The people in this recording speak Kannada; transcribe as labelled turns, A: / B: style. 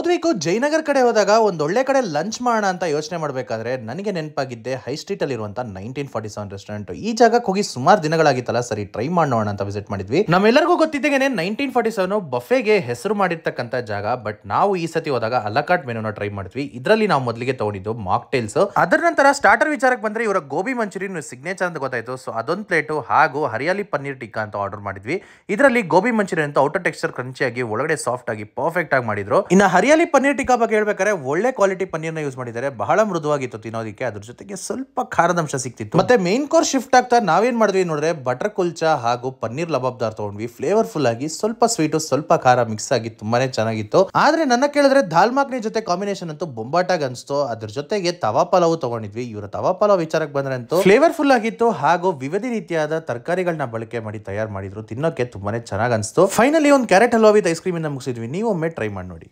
A: ಹೋದ ವೀಕು ಜಯನಗರ್ ಕಡೆ ಹೋದಾಗ ಒಂದು ಒಳ್ಳೆ ಕಡೆ ಲಂಚ್ ಮಾಡೋಣ ಅಂತ ಯೋಚನೆ ಮಾಡಬೇಕಾದ್ರೆ ನನಗೆ ನೆನಪಾಗಿದ್ದೆ ಹೈ ಇರುವಂಥ ನೈನ್ಟೀನ್ ಫಾರ್ಟಿ ಸೆವೆನ್ ರೆಸ್ಟೋರೆಂಟ್ ಈ ಜಾಗಕ್ಕೆ ಹೋಗಿ ಸುಮಾರು ದಿನಗಳಾಗಿತ್ತಲ್ಲ ಸರಿ ಟ್ರೈ ಮಾಡೋಣ ಅಂತ ವಿಸಿಟ್ ಮಾಡಿದ್ವಿ ನಮ್ಮೆಲ್ಲರಿಗೂ ಗೊತ್ತಿದ್ದೇನೆ ನೈನ್ಟೀನ್ ಫಾರ್ಟಿ ಸೆವೆನ್ ಬಫೆಗೆ ಹೆಸರು ಮಾಡಿರ್ತಕ್ಕಂಥ ಜಾಗ ಬಟ್ ನಾವು ಈ ಸತಿ ಹೋದಾಗ ಅಲಕಾಟ್ ಮೆನುನ ಟ್ರೈ ಮಾಡಿದ್ವಿ ಇದರಲ್ಲಿ ನಾವು ಮೊದಲಿಗೆ ತಗೊಂಡಿದ್ದು ಟೈಲ್ಸ್ ಅದರ ನಂತರ ಸ್ಟಾರ್ಟರ್ ವಿಚಾರಕ್ಕೆ ಬಂದ್ರೆ ಇವರ ಗೋಬಿ ಮಂಚೂರಿಯನ್ ಸಿಗ್ನೇಚರ್ ಅಂತ ಗೊತ್ತಾಯಿತು ಸೊ ಅದೊಂದು ಪ್ಲೇಟ್ ಹಾಗೂ ಹರಿಯಾಲಿ ಪನ್ನೀರ್ ಟಿಕ್ಕಾ ಅಂತ ಆರ್ಡರ್ ಮಾಡಿದ್ವಿ ಇದರಲ್ಲಿ ಗೋಬಿ ಮಂಚೂರಿ ಅಂತ ಔಟರ್ ಟೆಕ್ಸ್ಚರ್ ಕ್ರಂಚಿಯಾಗಿ ಒಳಗಡೆ ಸಾಫ್ಟ್ ಆಗಿ ಪರ್ಫೆಕ್ಟ್ ಆಗಿ ಮಾಡಿದ್ರು ಇನ್ನು ಹರಿ ರಿಯಲಿ ಪನ್ನೀರ್ ಟಿಕ್ಕಾ ಬಗ್ಗೆ ಹೇಳ್ಬೇಕಾದ್ರೆ ಒಳ್ಳೆ ಕ್ವಾಲಿಟಿ ಪನ್ನೀರ್ನ ಯೂಸ್ ಮಾಡಿದರೆ ಬಹಳ ಮೃದುವಾಗಿತ್ತು ತಿನ್ನೋದಕ್ಕೆ ಅದ್ರ ಜೊತೆಗೆ ಸ್ವಲ್ಪ ಖಾರದ ಅಂಶ ಸಿಕ್ತಿತ್ತು ಮತ್ತೆ ಮೇನ್ ಕೋರ್ಸ್ ಶಿಫ್ಟ್ ಆಗ್ತಾ ನಾವೇನ್ ಮಾಡಿದ್ವಿ ನೋಡಿದ್ರೆ ಬಟರ್ ಕುಲ್ಚಾ ಹಾಗೂ ಪನ್ನೀರ್ ಲಬಾಬ್ದಾರ್ ತಗೊಂಡ್ವಿ ಫ್ಲೇವರ್ಫುಲ್ ಆಗಿ ಸ್ವಲ್ಪ ಸ್ವೀಟ್ ಸ್ವಲ್ಪ ಖಾರ ಮಿಕ್ಸ್ ಆಗಿ ತುಂಬಾನೇ ಚೆನ್ನಾಗಿತ್ತು ಆದ್ರೆ ನನ್ನ ಕೇಳಿದ್ರೆ ದಾಲ್ ಮಾಕ್ನಿ ಜೊತೆ ಕಾಂಬಿನೇಷನ್ ಅಂತೂ ಬೊಂಬಾಟಾಗಿ ಅನ್ಸ್ತು ಅದ್ರ ಜೊತೆಗೆ ತವಾ ಪಲಾವ್ ತಗೊಂಡಿದ್ವಿ ಇವರ ತವಾ ಪಲಾವ್ ವಿಚಾರಕ್ಕೆ ಬಂದ್ರೆ ಅಂತೂ ಫ್ಲೇವರ್ಫುಲ್ ಆಗಿತ್ತು ಹಾಗೂ ವಿವಿಧ ರೀತಿಯಾದ ತರಕಾರಿಗಳನ್ನ ಬಳಕೆ ಮಾಡಿ ತಯಾರು ಮಾಡಿದ್ರು ತಿನ್ನೋಕೆ ತುಂಬಾನೇ ಚೆನ್ನಾಗಿ ಅನ್ಸ್ತು ಫೈನಲಿ ಒಂದು carrot halwa with ice cream ಇಂದ ಮುಗಿಸಿದ್ವಿ ನೀವೊಮ್ಮೆ ಟ್ರೈ ಮಾಡಿ ನೋಡಿ